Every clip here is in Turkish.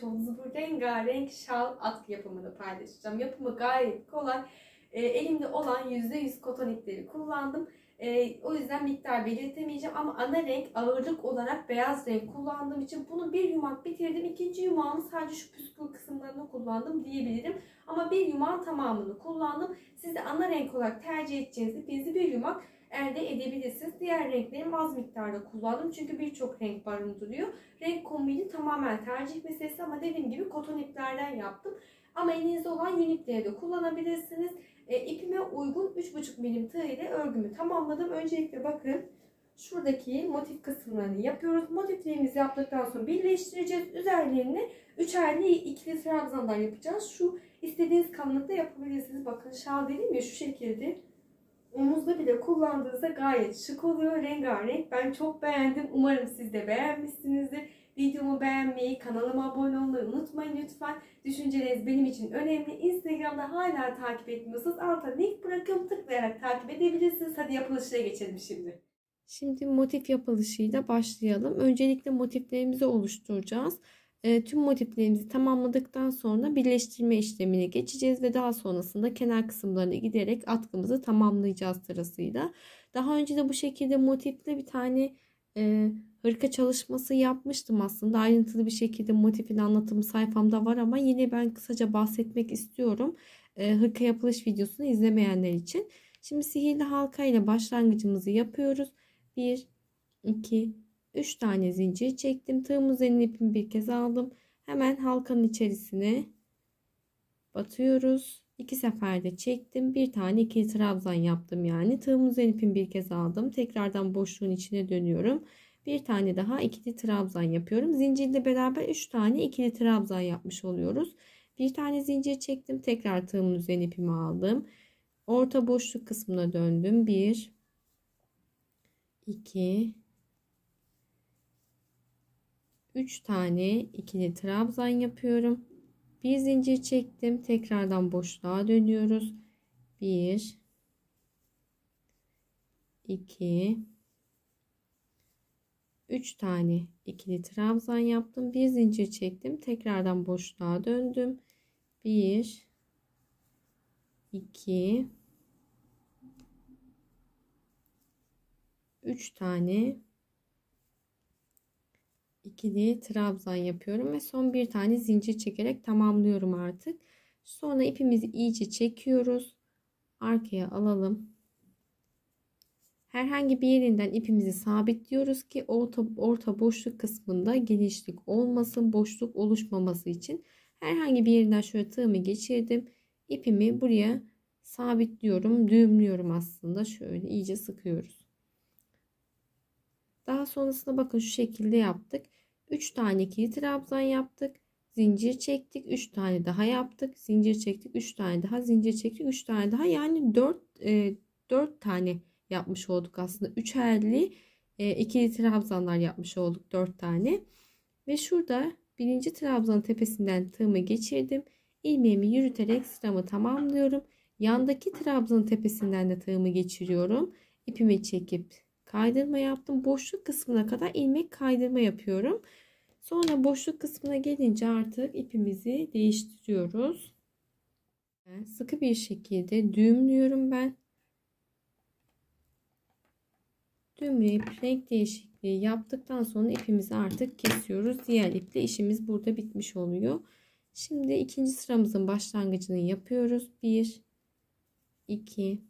görmüş olduğunuz bu rengarenk şal atkı yapımını paylaşacağım. Yapımı gayet kolay. E, elimde olan %100 koton ipleri kullandım. E, o yüzden miktar belirtemeyeceğim ama ana renk ağırlık olarak beyaz renk kullandığım için bunu bir yumak bitirdim. İkinci yumağımı sadece şu püskül kısımlarını kullandım diyebilirim. Ama bir yumağın tamamını kullandım. Siz de ana renk olarak tercih edeceğiniz ipinizi bir yumak elde edebilirsiniz. Diğer renklerimi az miktarda kullandım. Çünkü birçok renk barındırıyor. Renk kombini tamamen tercih meselesi ama dediğim gibi koton iplerden yaptım. Ama elinizde olan yeni ipleri de kullanabilirsiniz. E, ipime uygun 3,5 milim tığ ile örgümü tamamladım. Öncelikle bakın şuradaki motif kısımlarını yapıyoruz. Motiflerimizi yaptıktan sonra birleştireceğiz. Üzerlerini üçerli ikili trabzanlar yapacağız. Şu istediğiniz kalınlıkta yapabilirsiniz. Bakın şal dedim ya şu şekilde omuzda bile kullandığınızda gayet şık oluyor. Rengarenk. Ben çok beğendim. Umarım siz de beğenmişsinizdir. Videomu beğenmeyi, kanalıma abone olmayı unutmayın lütfen. Düşünceleriniz benim için önemli. Instagram'da hala takip etmiyorsanız alta link bırakıp tıklayarak takip edebilirsiniz. Hadi yapılışına geçelim şimdi. Şimdi motif yapılışıyla başlayalım. Öncelikle motiflerimizi oluşturacağız. E, tüm motiflerimizi tamamladıktan sonra birleştirme işlemine geçeceğiz ve daha sonrasında kenar kısımlarına giderek atkımızı tamamlayacağız sırasıyla. Daha önce de bu şekilde motifle bir tane e, hırka çalışması yapmıştım aslında. Ayrıntılı bir şekilde motifin anlatımı sayfamda var ama yine ben kısaca bahsetmek istiyorum. E, hırka yapılış videosunu izlemeyenler için. Şimdi sihirli halka ile başlangıcımızı yapıyoruz. 1 2 3 tane zincir çektim. Tığımız eline ipimi bir kez aldım. Hemen halkanın içerisine batıyoruz. 2 seferde çektim. Bir tane ikili trabzan yaptım yani. Tığımız ipimi bir kez aldım. Tekrardan boşluğun içine dönüyorum. Bir tane daha ikili trabzan yapıyorum. Zincirle beraber 3 tane ikili trabzan yapmış oluyoruz. Bir tane zincir çektim. Tekrar tığımın üzerine ipimi aldım. Orta boşluk kısmına döndüm. 1 2 3 tane ikili trabzan yapıyorum. Bir zincir çektim. Tekrardan boşluğa dönüyoruz. 1 2 3 tane ikili trabzan yaptım. Bir zincir çektim. Tekrardan boşluğa döndüm. 1 2 3 tane ikili trabzan yapıyorum ve son bir tane zincir çekerek tamamlıyorum artık. Sonra ipimizi iyice çekiyoruz. Arkaya alalım. Herhangi bir yerinden ipimizi sabitliyoruz ki orta, orta boşluk kısmında genişlik olmasın, boşluk oluşmaması için. Herhangi bir yerinden şöyle tığımı geçirdim. ipimi buraya sabitliyorum, düğümlüyorum aslında. Şöyle iyice sıkıyoruz. Daha sonrasında bakın şu şekilde yaptık. 3 tane kilit trabzan yaptık. Zincir çektik. 3 tane daha yaptık. Zincir çektik. 3 tane daha. Zincir çektik. 3 tane daha. Yani 4 e, 4 tane yapmış olduk aslında. Üçerli e, ikili trabzanlar yapmış olduk. 4 tane. Ve şurada birinci trabzan tepesinden tığımı geçirdim. Ilmeğimi yürüterek sıramı tamamlıyorum. Yandaki trabzan tepesinden de tığımı geçiriyorum. İpimi çekip Kaydırma yaptım. Boşluk kısmına kadar ilmek kaydırma yapıyorum. Sonra boşluk kısmına gelince artık ipimizi değiştiriyoruz. sıkı bir şekilde düğümlüyorum ben. Düğümleyip renk değişikliği yaptıktan sonra ipimizi artık kesiyoruz. Diğer iple işimiz burada bitmiş oluyor. Şimdi ikinci sıramızın başlangıcını yapıyoruz. 1 2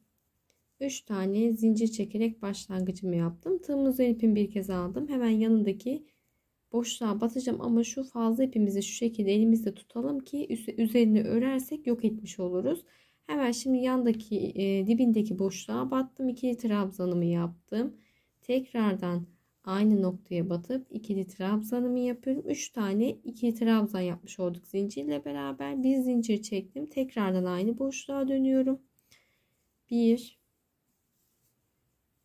3 tane zincir çekerek başlangıcımı yaptım. Tığımın üzerine ipimi bir kez aldım. Hemen yanındaki boşluğa batacağım ama şu fazla ipimizi şu şekilde elimizde tutalım ki üzerine örersek yok etmiş oluruz. Hemen şimdi yandaki e, dibindeki boşluğa battım. İkili trabzanımı yaptım. Tekrardan aynı noktaya batıp ikili trabzanımı yapıyorum. 3 tane ikili trabzan yapmış olduk zincirle beraber. Bir zincir çektim. Tekrardan aynı boşluğa dönüyorum. 1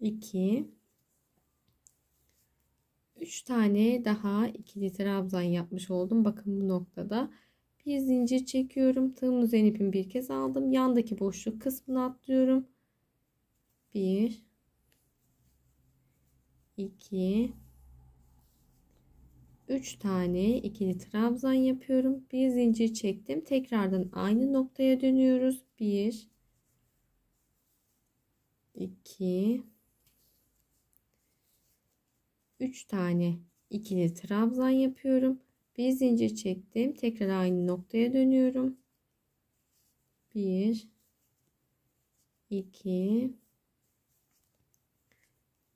2 3 tane daha ikili trabzan yapmış oldum. Bakın bu noktada bir zincir çekiyorum. Tığım üzerine ipimi bir kez aldım. Yandaki boşluk kısmını atlıyorum. 1 2 3 tane ikili trabzan yapıyorum. Bir zincir çektim. Tekrardan aynı noktaya dönüyoruz. 1 2 3 tane ikili trabzan yapıyorum. Bir zincir çektim. Tekrar aynı noktaya dönüyorum. 1 2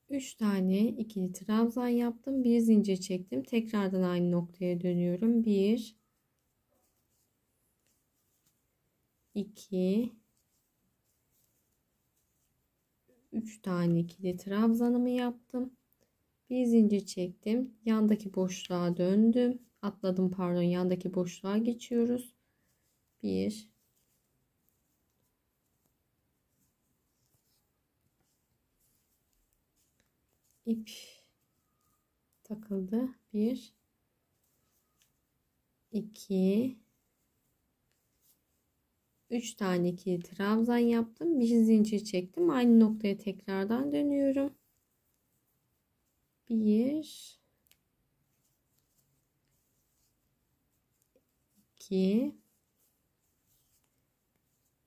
3 tane ikili trabzan yaptım. Bir zincir çektim. Tekrardan aynı noktaya dönüyorum. 1 2 3 tane ikili trabzanımı yaptım bir zincir çektim yandaki boşluğa döndüm atladım pardon yandaki boşluğa geçiyoruz 1 ip takıldı 1 2 3 tane iki trabzan yaptım bir zincir çektim aynı noktaya tekrardan dönüyorum bir, iki,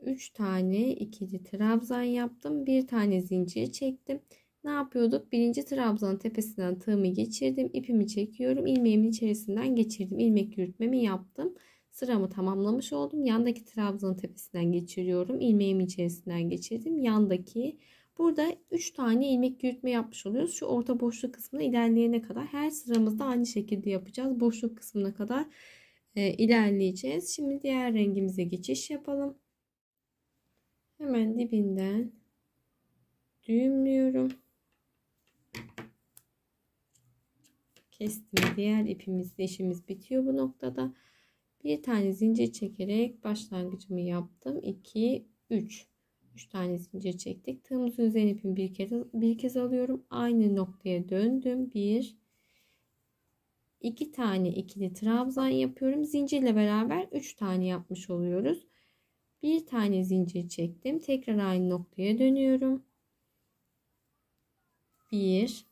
üç tane ikili trabzan yaptım. Bir tane zincir çektim. Ne yapıyorduk? Birinci trabzan tepesinden tığımı geçirdim. ipimi çekiyorum. ilmeğimin içerisinden geçirdim. ilmek yürütmemi yaptım. Sıramı tamamlamış oldum. Yandaki trabzan tepesinden geçiriyorum. ilmeğimin içerisinden geçirdim. Yandaki Burada 3 tane ilmek yürütme yapmış oluyoruz. Şu orta boşluk kısmına ilerleyene kadar her sıramızda aynı şekilde yapacağız. Boşluk kısmına kadar e, ilerleyeceğiz. Şimdi diğer rengimize geçiş yapalım. Hemen dibinden düğümlüyorum. Kestim. Diğer ipimiz işimiz bitiyor bu noktada. Bir tane zincir çekerek başlangıcımı yaptım. 2 3 3 tane zincir çektik. Tığımızın üzerine ipimi bir kez bir kez alıyorum. Aynı noktaya döndüm. 1 2 tane ikili trabzan yapıyorum. Zincirle beraber 3 tane yapmış oluyoruz. Bir tane zincir çektim. Tekrar aynı noktaya dönüyorum. 1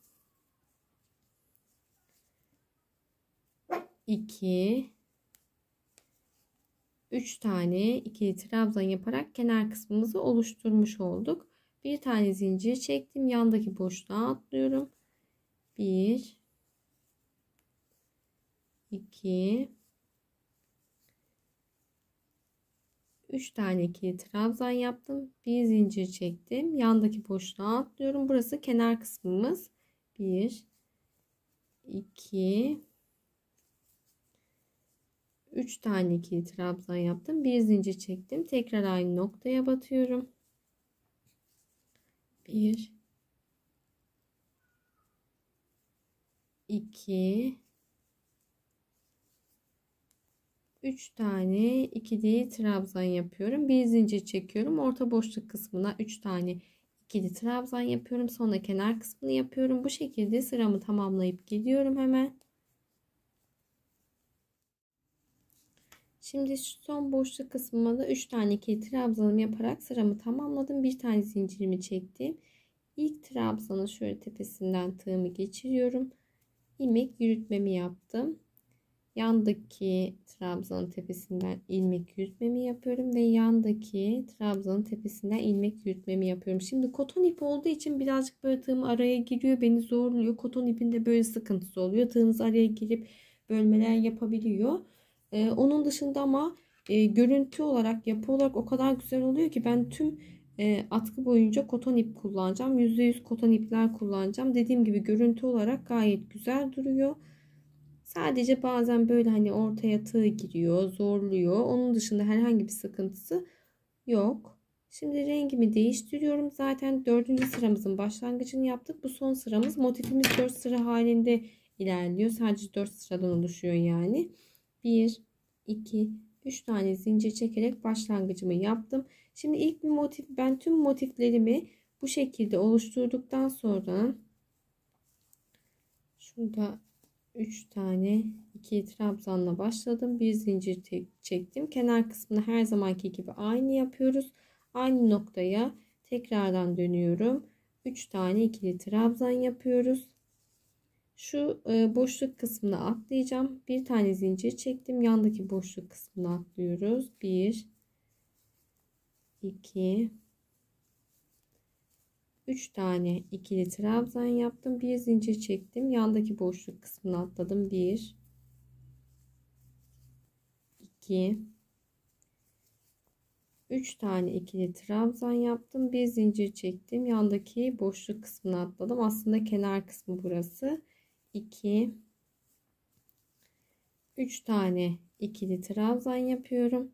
2 3 tane ikili trabzan yaparak kenar kısmımızı oluşturmuş olduk. Bir tane zincir çektim. Yandaki boşluğa atlıyorum. 1 2 3 tane ikili trabzan yaptım. Bir zincir çektim. Yandaki boşluğa atlıyorum. Burası kenar kısmımız. 1 2 3 tane ikili trabzan yaptım. Bir zincir çektim. Tekrar aynı noktaya batıyorum. 1 2 3 tane ikili trabzan yapıyorum. Bir zincir çekiyorum. Orta boşluk kısmına 3 tane ikili trabzan yapıyorum. Sonra kenar kısmını yapıyorum. Bu şekilde sıramı tamamlayıp gidiyorum hemen. Şimdi şu son boşluk kısmıma da 3 tane ikili trabzanım yaparak sıramı tamamladım. Bir tane zincirimi çektim. İlk trabzanı şöyle tepesinden tığımı geçiriyorum. İlmek yürütmemi yaptım. Yandaki trabzanın tepesinden ilmek yürütmemi yapıyorum ve yandaki trabzanın tepesinden ilmek yürütmemi yapıyorum. Şimdi koton ip olduğu için birazcık böyle tığım araya giriyor, beni zorluyor. Koton ipinde böyle sıkıntısı oluyor. Tığınız araya girip bölmeler yapabiliyor. E, onun dışında ama e, görüntü olarak yapı olarak o kadar güzel oluyor ki ben tüm e, atkı boyunca koton ip kullanacağım. %100 koton ipler kullanacağım. Dediğim gibi görüntü olarak gayet güzel duruyor. Sadece bazen böyle hani ortaya tığ giriyor, zorluyor. Onun dışında herhangi bir sıkıntısı yok. Şimdi rengimi değiştiriyorum. Zaten dördüncü sıramızın başlangıcını yaptık. Bu son sıramız. Motifimiz dört sıra halinde ilerliyor. Sadece dört sıradan oluşuyor yani. 1, 2, 3 tane zincir çekerek başlangıcımı yaptım. Şimdi ilk bir motif ben tüm motiflerimi bu şekilde oluşturduktan sonra şurada 3 tane 2 trabzanla başladım. Bir zincir çektim. Kenar kısmını her zamanki gibi aynı yapıyoruz. Aynı noktaya tekrardan dönüyorum. 3 tane ikili trabzan yapıyoruz. Şu e, boşluk kısmına atlayacağım. Bir tane zincir çektim. Yandaki boşluk kısmına atlıyoruz. 1 2 3 tane ikili trabzan yaptım. Bir zincir çektim. Yandaki boşluk kısmına atladım. 1 2 3 tane ikili trabzan yaptım. Bir zincir çektim. Yandaki boşluk kısmına atladım. Aslında kenar kısmı burası. 2 3 tane ikili trabzan yapıyorum.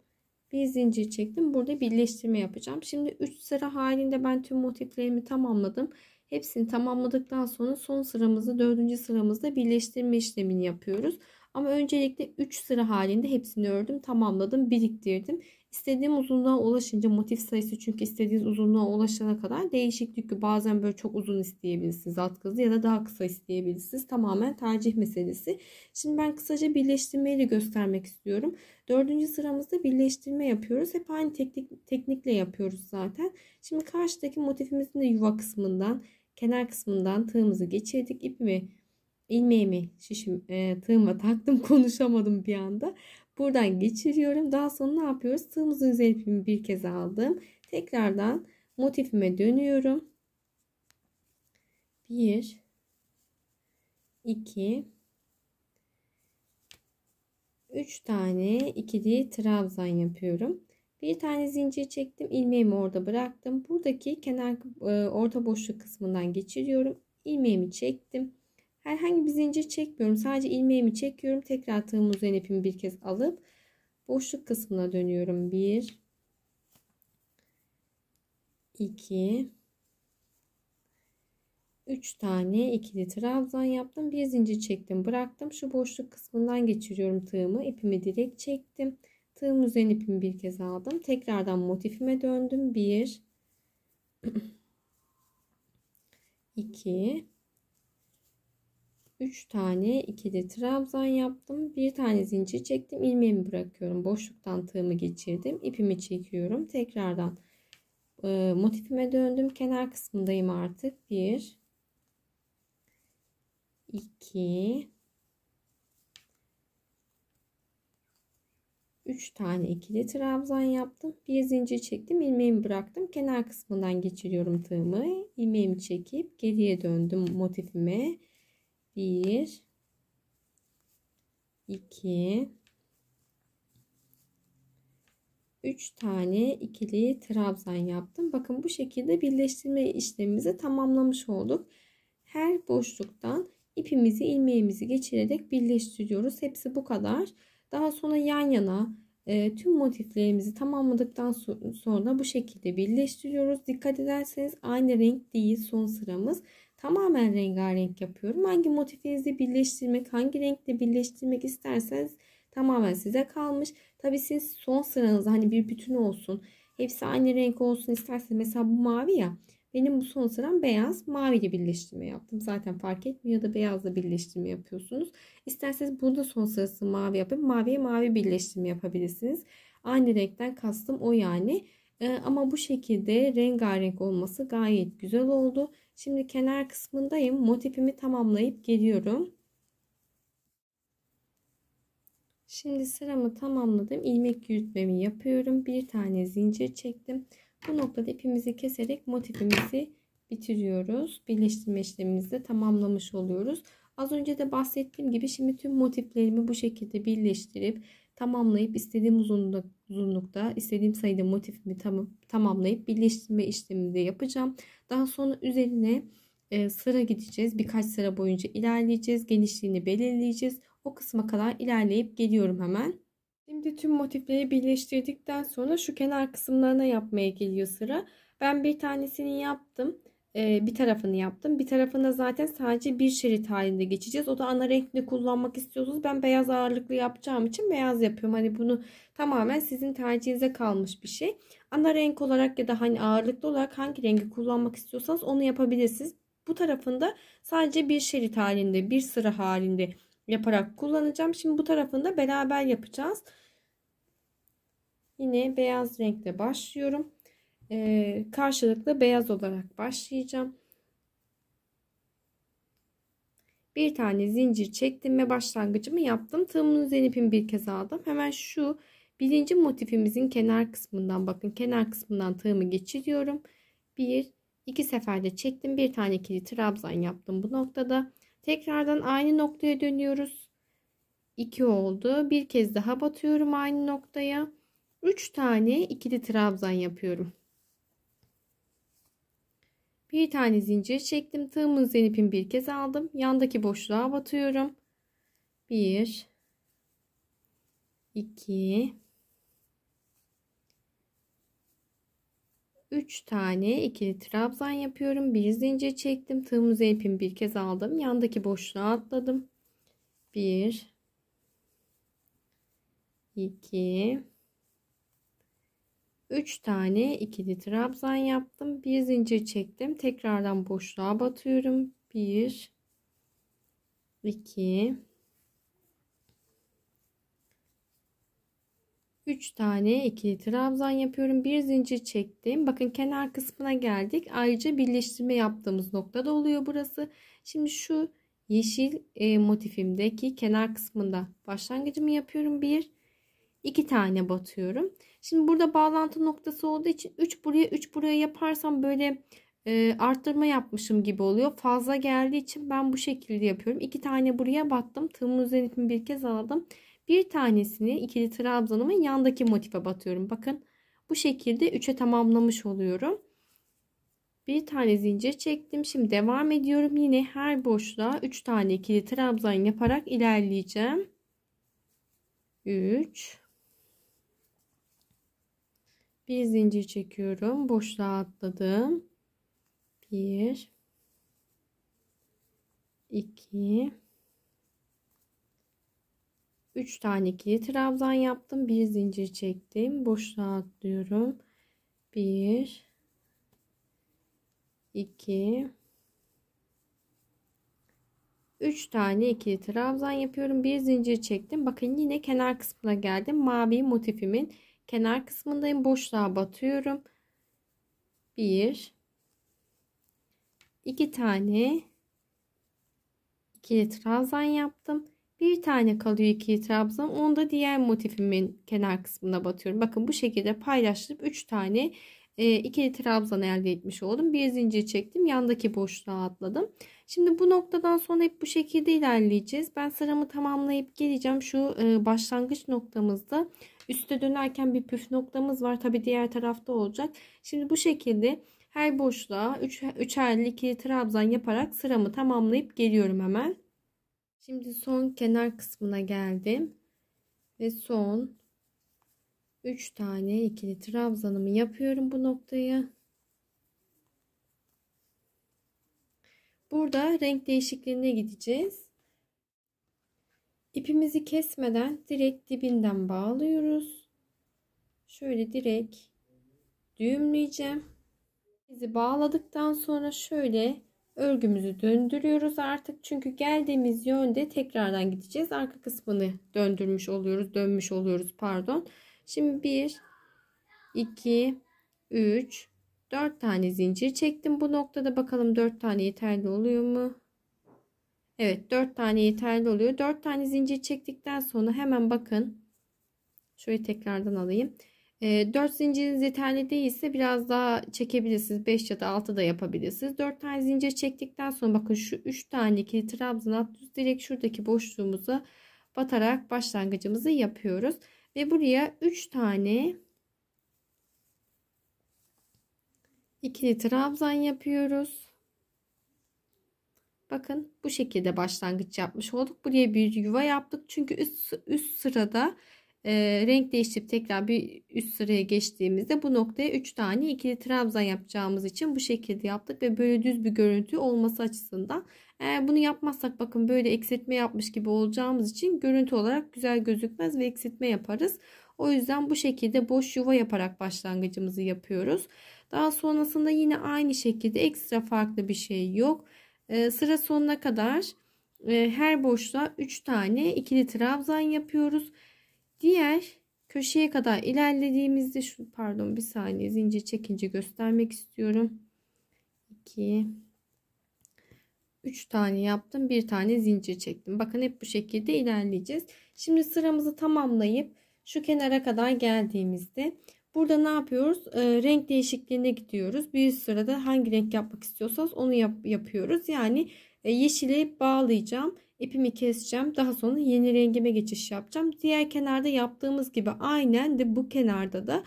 Bir zincir çektim. Burada birleştirme yapacağım. Şimdi 3 sıra halinde ben tüm motiflerimi tamamladım. Hepsini tamamladıktan sonra son sıramızı dördüncü sıramızda birleştirme işlemini yapıyoruz. Ama öncelikle 3 sıra halinde hepsini ördüm, tamamladım, biriktirdim. İstediğim uzunluğa ulaşınca motif sayısı çünkü istediğiniz uzunluğa ulaşana kadar değişiklik yok. Bazen böyle çok uzun isteyebilirsiniz atkızı ya da daha kısa isteyebilirsiniz. Tamamen tercih meselesi. Şimdi ben kısaca birleştirmeyi de göstermek istiyorum. Dördüncü sıramızda birleştirme yapıyoruz. Hep aynı teknik, teknikle yapıyoruz zaten. Şimdi karşıdaki motifimizin de yuva kısmından kenar kısmından tığımızı geçirdik. İpimi ilmeğimi şişim e, tığıma taktım konuşamadım bir anda. Buradan geçiriyorum. Daha sonra ne yapıyoruz? Tığımızın üzerine ipimi bir kez aldım. Tekrardan motifime dönüyorum. 1 2 3 tane ikili trabzan yapıyorum. Bir tane zincir çektim. ilmeğimi orada bıraktım. Buradaki kenar e, orta boşluk kısmından geçiriyorum. ilmeğimi çektim Herhangi bir zincir çekmiyorum. Sadece ilmeğimi çekiyorum. Tekrar tığım uzun ipimi bir kez alıp boşluk kısmına dönüyorum. 1 2 3 tane ikili trabzan yaptım. Bir zincir çektim, bıraktım. Şu boşluk kısmından geçiriyorum tığımı. ipimi direkt çektim. Tığım üzerine ipimi bir kez aldım. Tekrardan motifime döndüm. 1 2 3 tane ikili trabzan yaptım. Bir tane zincir çektim. ilmeğimi bırakıyorum. Boşluktan tığımı geçirdim. ipimi çekiyorum. Tekrardan e, motifime döndüm. Kenar kısmındayım artık. 1 2 3 tane ikili trabzan yaptım. Bir zincir çektim. ilmeğimi bıraktım. Kenar kısmından geçiriyorum tığımı. ilmeğimi çekip geriye döndüm motifime. 1 2 3 tane ikili trabzan yaptım. Bakın bu şekilde birleştirme işlemimizi tamamlamış olduk. Her boşluktan ipimizi ilmeğimizi geçirerek birleştiriyoruz. Hepsi bu kadar. Daha sonra yan yana e, tüm motiflerimizi tamamladıktan sonra bu şekilde birleştiriyoruz. Dikkat ederseniz aynı renk değil son sıramız tamamen rengarenk yapıyorum. Hangi motifinizi birleştirmek, hangi renkle birleştirmek isterseniz tamamen size kalmış. Tabi siz son sıranızda hani bir bütün olsun. Hepsi aynı renk olsun isterseniz mesela bu mavi ya. Benim bu son sıram beyaz. Maviyle birleştirme yaptım. Zaten fark etmiyor da beyazla birleştirme yapıyorsunuz. İsterseniz burada son sırası mavi yapıp Maviye mavi birleştirme yapabilirsiniz. Aynı renkten kastım o yani. Ee, ama bu şekilde rengarenk olması gayet güzel oldu. Şimdi kenar kısmındayım. Motifimi tamamlayıp geliyorum. Şimdi sıramı tamamladım. ilmek yürütmemi yapıyorum. Bir tane zincir çektim. Bu noktada ipimizi keserek motifimizi bitiriyoruz. Birleştirme işlemimizi de tamamlamış oluyoruz. Az önce de bahsettiğim gibi şimdi tüm motiflerimi bu şekilde birleştirip tamamlayıp istediğim uzunlukta uzunlukta istediğim sayıda motifimi tam, tamamlayıp birleştirme işlemini de yapacağım. Daha sonra üzerine e, sıra gideceğiz. Birkaç sıra boyunca ilerleyeceğiz. Genişliğini belirleyeceğiz. O kısma kadar ilerleyip geliyorum hemen. Şimdi tüm motifleri birleştirdikten sonra şu kenar kısımlarına yapmaya geliyor sıra. Ben bir tanesini yaptım bir tarafını yaptım. Bir tarafında zaten sadece bir şerit halinde geçeceğiz. O da ana renkli kullanmak istiyorsunuz. Ben beyaz ağırlıklı yapacağım için beyaz yapıyorum. Hani bunu tamamen sizin tercihinize kalmış bir şey. Ana renk olarak ya da hani ağırlıklı olarak hangi rengi kullanmak istiyorsanız onu yapabilirsiniz. Bu tarafında sadece bir şerit halinde, bir sıra halinde yaparak kullanacağım. Şimdi bu tarafında beraber yapacağız. Yine beyaz renkle başlıyorum. Ee, karşılıklı beyaz olarak başlayacağım. Bir tane zincir çektim ve başlangıcımı yaptım. Tığımın üzerine ipimi bir kez aldım. Hemen şu birinci motifimizin kenar kısmından bakın kenar kısmından tığımı geçiriyorum. Bir iki seferde çektim. Bir tane kilit trabzan yaptım bu noktada. Tekrardan aynı noktaya dönüyoruz. 2 oldu. Bir kez daha batıyorum aynı noktaya. 3 tane ikili trabzan yapıyorum. Bir tane zincir çektim. Tığımın üzerine ipimi bir kez aldım. Yandaki boşluğa batıyorum. 1 2 3 tane ikili trabzan yapıyorum. Bir zincir çektim. Tığım üzerine ipimi bir kez aldım. Yandaki boşluğa atladım. 1 2 3 tane ikili trabzan yaptım. Bir zincir çektim. Tekrardan boşluğa batıyorum. 1 2 3 tane ikili trabzan yapıyorum. Bir zincir çektim. Bakın kenar kısmına geldik. Ayrıca birleştirme yaptığımız noktada oluyor burası. Şimdi şu yeşil e, motifimdeki kenar kısmında başlangıcımı yapıyorum. Bir iki tane batıyorum. Şimdi burada bağlantı noktası olduğu için 3 buraya 3 buraya yaparsam böyle e, arttırma yapmışım gibi oluyor. Fazla geldiği için ben bu şekilde yapıyorum. 2 tane buraya battım. Tığımın üzerine ipimi bir kez aldım. Bir tanesini ikili trabzanımın yandaki motife batıyorum. Bakın bu şekilde 3'e tamamlamış oluyorum. Bir tane zincir çektim. Şimdi devam ediyorum. Yine her boşluğa 3 tane ikili trabzan yaparak ilerleyeceğim. 3 bir zincir çekiyorum boşluğa atladım 1 2 3 tane ikili trabzan yaptım bir zincir çektim boşluğa atlıyorum 1 2 3 tane ikili trabzan yapıyorum bir zincir çektim bakın yine kenar kısmına geldim mavi motifimin kenar kısmındayım. Boşluğa batıyorum. Bir, iki tane ikili trabzan yaptım. Bir tane kalıyor ikili trabzan. Onu da diğer motifimin kenar kısmına batıyorum. Bakın bu şekilde paylaştırıp 3 tane e, ikili trabzan elde etmiş oldum. Bir zincir çektim. Yandaki boşluğa atladım. Şimdi bu noktadan sonra hep bu şekilde ilerleyeceğiz. Ben sıramı tamamlayıp geleceğim. Şu e, başlangıç noktamızda Üste dönerken bir püf noktamız var. Tabi diğer tarafta olacak. Şimdi bu şekilde her boşluğa 3 üçerli trabzan yaparak sıramı tamamlayıp geliyorum hemen. Şimdi son kenar kısmına geldim. Ve son 3 tane ikili trabzanımı yapıyorum bu noktaya. Burada renk değişikliğine gideceğiz. İpimizi kesmeden direkt dibinden bağlıyoruz. Şöyle direkt düğümleyeceğim. Bizi bağladıktan sonra şöyle örgümüzü döndürüyoruz artık. Çünkü geldiğimiz yönde tekrardan gideceğiz. Arka kısmını döndürmüş oluyoruz. Dönmüş oluyoruz pardon. Şimdi 1 2 3 4 tane zincir çektim. Bu noktada bakalım 4 tane yeterli oluyor mu? Evet 4 tane yeterli oluyor. 4 tane zincir çektikten sonra hemen bakın. Şöyle tekrardan alayım. 4 ee, zinciriniz yeterli değilse biraz daha çekebilirsiniz. 5 ya da 6 da yapabilirsiniz. 4 tane zincir çektikten sonra bakın şu 3 taneki trabzan alt düz direkt şuradaki boşluğumuza batarak başlangıcımızı yapıyoruz. Ve buraya 3 tane ikili trabzan yapıyoruz. Bakın bu şekilde başlangıç yapmış olduk. Buraya bir yuva yaptık. Çünkü üst, üst sırada e, renk değiştirip tekrar bir üst sıraya geçtiğimizde bu noktaya 3 tane ikili trabzan yapacağımız için bu şekilde yaptık ve böyle düz bir görüntü olması açısından eğer bunu yapmazsak bakın böyle eksiltme yapmış gibi olacağımız için görüntü olarak güzel gözükmez ve eksiltme yaparız. O yüzden bu şekilde boş yuva yaparak başlangıcımızı yapıyoruz. Daha sonrasında yine aynı şekilde ekstra farklı bir şey yok. Ee, sıra sonuna kadar e, her boşluğa 3 tane ikili trabzan yapıyoruz. Diğer köşeye kadar ilerlediğimizde şu pardon bir saniye zincir çekince göstermek istiyorum. 2 3 tane yaptım. bir tane zincir çektim. Bakın hep bu şekilde ilerleyeceğiz. Şimdi sıramızı tamamlayıp şu kenara kadar geldiğimizde Burada ne yapıyoruz? E, renk değişikliğine gidiyoruz. Bir sırada hangi renk yapmak istiyorsanız onu yap yapıyoruz. Yani e, yeşili bağlayacağım. ipimi keseceğim. Daha sonra yeni rengime geçiş yapacağım. Diğer kenarda yaptığımız gibi aynen de bu kenarda da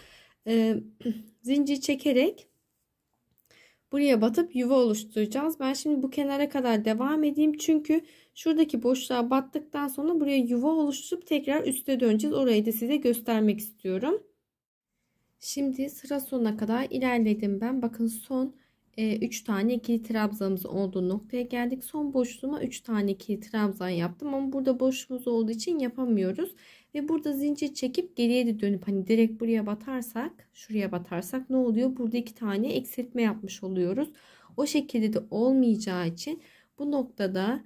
e, zincir çekerek buraya batıp yuva oluşturacağız. Ben şimdi bu kenara kadar devam edeyim. Çünkü şuradaki boşluğa battıktan sonra buraya yuva oluşturup tekrar üste döneceğiz. Orayı da size göstermek istiyorum. Şimdi sıra sonuna kadar ilerledim ben. Bakın son 3 e, tane kilit trabzamız olduğu noktaya geldik. Son boşluğuma 3 tane kilit trabzan yaptım ama burada boşluğumuz olduğu için yapamıyoruz. Ve burada zincir çekip geriye de dönüp hani direkt buraya batarsak, şuraya batarsak ne oluyor? Burada iki tane eksiltme yapmış oluyoruz. O şekilde de olmayacağı için bu noktada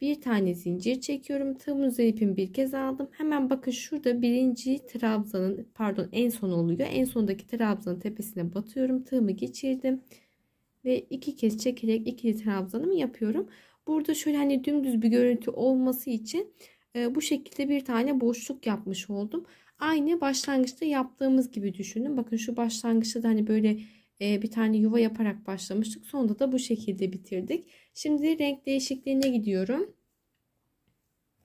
bir tane zincir çekiyorum. tığım üzeri ipimi bir kez aldım. Hemen bakın şurada birinci trabzanın pardon en son oluyor. En sondaki trabzanın tepesine batıyorum. Tığımı geçirdim. Ve iki kez çekerek ikili trabzanımı yapıyorum. Burada şöyle hani dümdüz bir görüntü olması için e, bu şekilde bir tane boşluk yapmış oldum. Aynı başlangıçta yaptığımız gibi düşünün. Bakın şu başlangıçta da hani böyle e, bir tane yuva yaparak başlamıştık. Sonunda da bu şekilde bitirdik. Şimdi renk değişikliğine gidiyorum.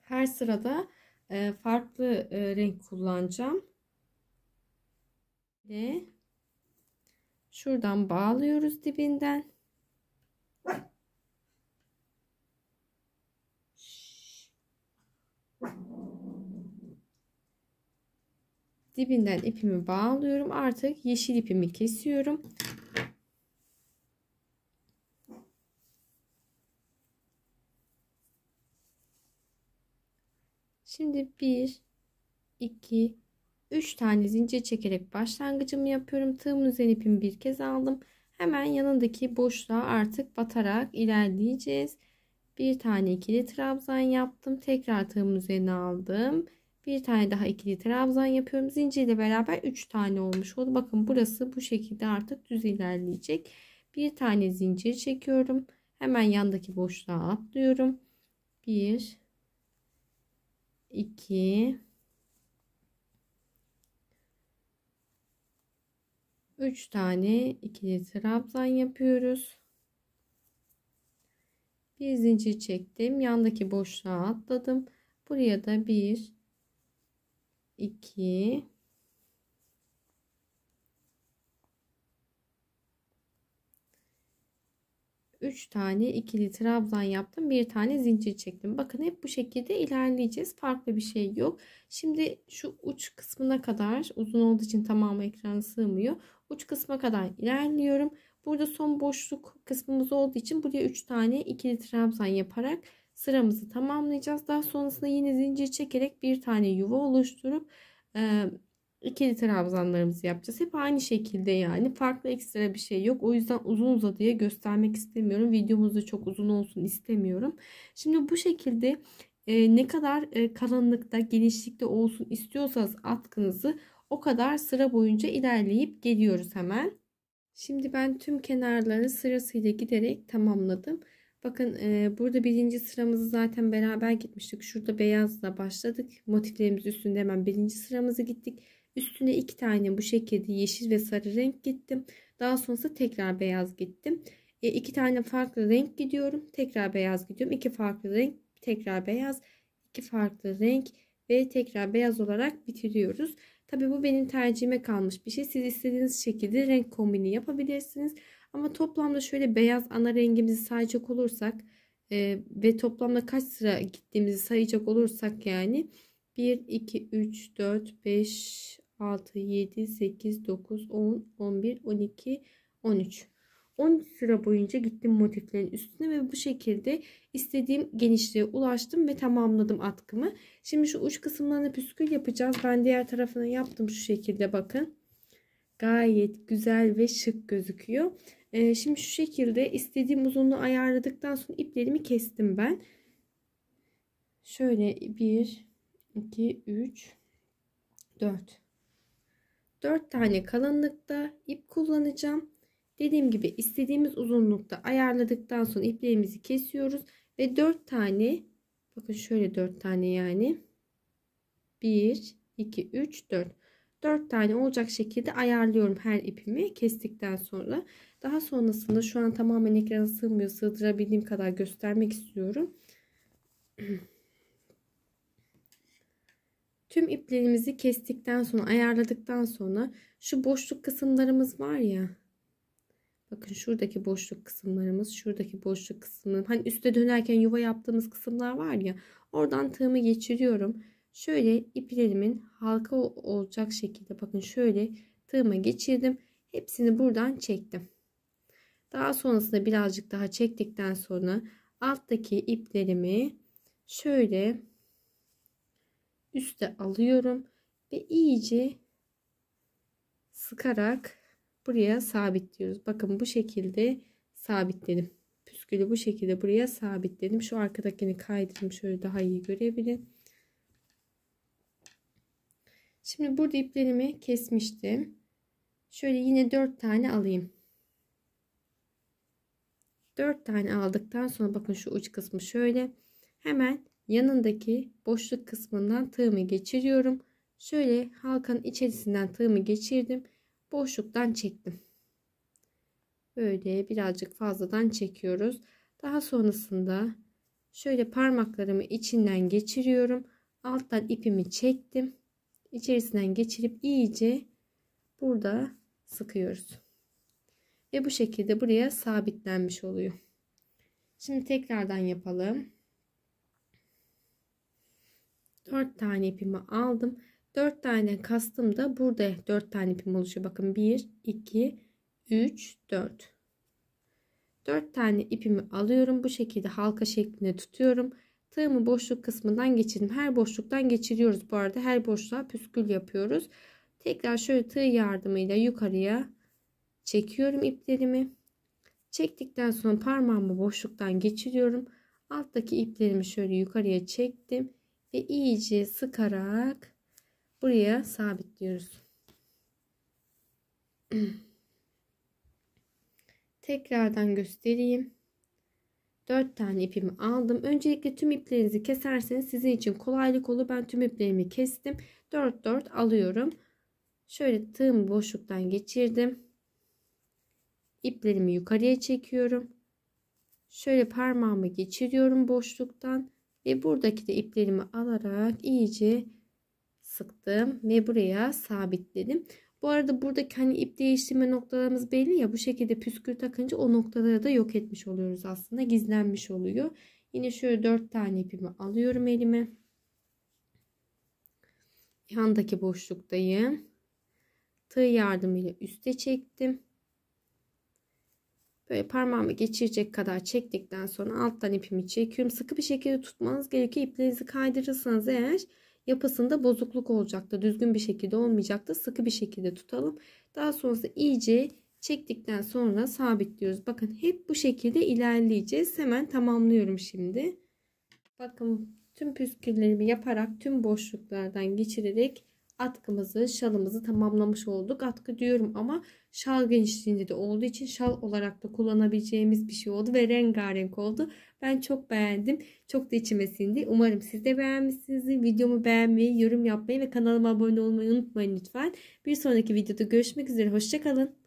Her sırada e, farklı e, renk kullanacağım. Ve şuradan bağlıyoruz dibinden. dibinden ipimi bağlıyorum. Artık yeşil ipimi kesiyorum. Şimdi 1 2 3 tane zincir çekerek başlangıcımı yapıyorum. Tığımın üzerine ipimi bir kez aldım. Hemen yanındaki boşluğa artık batarak ilerleyeceğiz. Bir tane ikili trabzan yaptım. Tekrar tığımın üzerine aldım. Bir tane daha ikili trabzan yapıyorum. Zincirle beraber üç tane olmuş oldu. Bakın burası bu şekilde artık düz ilerleyecek. Bir tane zincir çekiyorum. Hemen yandaki boşluğa atlıyorum. 1 2 3 tane ikili trabzan yapıyoruz. Bir zincir çektim. Yandaki boşluğa atladım. Buraya da 1 2 3 tane ikili trabzan yaptım. Bir tane zincir çektim. Bakın hep bu şekilde ilerleyeceğiz. Farklı bir şey yok. Şimdi şu uç kısmına kadar uzun olduğu için tamamı ekranı sığmıyor. Uç kısma kadar ilerliyorum. Burada son boşluk kısmımız olduğu için buraya 3 tane ikili trabzan yaparak sıramızı tamamlayacağız. Daha sonrasında yine zincir çekerek bir tane yuva oluşturup e, ikili trabzanlarımızı yapacağız. Hep aynı şekilde yani farklı ekstra bir şey yok. O yüzden uzun uzadıya göstermek istemiyorum. Videomuz da çok uzun olsun istemiyorum. Şimdi bu şekilde e, ne kadar e, kalınlıkta genişlikte olsun istiyorsanız atkınızı o kadar sıra boyunca ilerleyip geliyoruz hemen. Şimdi ben tüm kenarlarını sırasıyla giderek tamamladım. Bakın e, burada birinci sıramızı zaten beraber gitmiştik. Şurada beyazla başladık. Motiflerimiz üstünde hemen birinci sıramızı gittik. Üstüne iki tane bu şekilde yeşil ve sarı renk gittim. Daha sonrası tekrar beyaz gittim. E, iki tane farklı renk gidiyorum. Tekrar beyaz gidiyorum. İki farklı renk, tekrar beyaz, iki farklı renk ve tekrar beyaz olarak bitiriyoruz. Tabii bu benim tercihime kalmış bir şey. Siz istediğiniz şekilde renk kombini yapabilirsiniz. Ama toplamda şöyle beyaz ana rengimizi sayacak olursak e, ve toplamda kaç sıra gittiğimizi sayacak olursak yani 1, 2, 3, 4, 5, 6, 7, 8, 9, 10, 11, 12, 13. 10 sıra boyunca gittim motiflerin üstüne ve bu şekilde istediğim genişliğe ulaştım ve tamamladım atkımı. Şimdi şu uç kısımlarına püskül yapacağız. Ben diğer tarafını yaptım şu şekilde bakın gayet güzel ve şık gözüküyor. Ee, şimdi şu şekilde istediğim uzunluğu ayarladıktan sonra iplerimi kestim ben. Şöyle 1, 2, 3, 4. 4 tane kalınlıkta ip kullanacağım. Dediğim gibi istediğimiz uzunlukta ayarladıktan sonra iplerimizi kesiyoruz. Ve 4 tane bakın şöyle 4 tane yani 1, 2, 3, 4. 4 tane olacak şekilde ayarlıyorum her ipimi kestikten sonra. Daha sonrasında şu an tamamen ekrana sığmıyor. Sığdırabildiğim kadar göstermek istiyorum. Tüm iplerimizi kestikten sonra ayarladıktan sonra şu boşluk kısımlarımız var ya. Bakın şuradaki boşluk kısımlarımız, şuradaki boşluk kısımlarım. Hani üste dönerken yuva yaptığımız kısımlar var ya. Oradan tığımı geçiriyorum. Şöyle iplerimin halka olacak şekilde bakın şöyle tığıma geçirdim. Hepsini buradan çektim. Daha sonrasında birazcık daha çektikten sonra alttaki iplerimi şöyle üste alıyorum ve iyice sıkarak buraya sabitliyoruz. Bakın bu şekilde sabitledim. Püskülü bu şekilde buraya sabitledim. Şu arkadakini kaydırdım şöyle daha iyi görebilin. Şimdi burada iplerimi kesmiştim. Şöyle yine 4 tane alayım. 4 tane aldıktan sonra bakın şu uç kısmı şöyle. Hemen yanındaki boşluk kısmından tığımı geçiriyorum. Şöyle halkanın içerisinden tığımı geçirdim. Boşluktan çektim. Böyle birazcık fazladan çekiyoruz. Daha sonrasında şöyle parmaklarımı içinden geçiriyorum. Alttan ipimi çektim içerisinden geçirip iyice burada sıkıyoruz. Ve bu şekilde buraya sabitlenmiş oluyor. Şimdi tekrardan yapalım. 4 tane ipimi aldım. 4 tane kastım da burada 4 tane ipim oluşuyor. Bakın 1, 2, 3, 4. 4 tane ipimi alıyorum. Bu şekilde halka şeklinde tutuyorum. Tığımı boşluk kısmından geçirdim. Her boşluktan geçiriyoruz bu arada. Her boşluğa püskül yapıyoruz. Tekrar şöyle tığ yardımıyla yukarıya çekiyorum iplerimi. Çektikten sonra parmağımı boşluktan geçiriyorum. Alttaki iplerimi şöyle yukarıya çektim ve iyice sıkarak buraya sabitliyoruz. Tekrardan göstereyim. 4 tane ipimi aldım. Öncelikle tüm iplerinizi keserseniz sizin için kolaylık olur. Ben tüm iplerimi kestim. 4 4 alıyorum. Şöyle tığımı boşluktan geçirdim. İplerimi yukarıya çekiyorum. Şöyle parmağımı geçiriyorum boşluktan ve buradaki de iplerimi alarak iyice sıktım ve buraya sabitledim. Bu arada buradaki hani ip değiştirme noktalarımız belli ya bu şekilde püskür takınca o noktaları da yok etmiş oluyoruz aslında gizlenmiş oluyor. Yine şöyle 4 tane ipimi alıyorum elime. Yandaki boşluktayım. Tığ yardımıyla üste çektim. Böyle parmağımı geçirecek kadar çektikten sonra alttan ipimi çekiyorum. Sıkı bir şekilde tutmanız gerekiyor. İplerinizi kaydırırsanız eğer yapısında bozukluk olacaktı. Düzgün bir şekilde olmayacaktı. Sıkı bir şekilde tutalım. Daha sonrasında iyice çektikten sonra sabitliyoruz. Bakın hep bu şekilde ilerleyeceğiz. Hemen tamamlıyorum şimdi. Bakın tüm püsküllerimi yaparak tüm boşluklardan geçirerek atkımızı, şalımızı tamamlamış olduk. Atkı diyorum ama şal genişliğinde de olduğu için şal olarak da kullanabileceğimiz bir şey oldu ve rengarenk oldu. Ben çok beğendim. Çok da içime sindi. Umarım siz de beğenmişsinizdir. Videomu beğenmeyi, yorum yapmayı ve kanalıma abone olmayı unutmayın lütfen. Bir sonraki videoda görüşmek üzere. Hoşçakalın.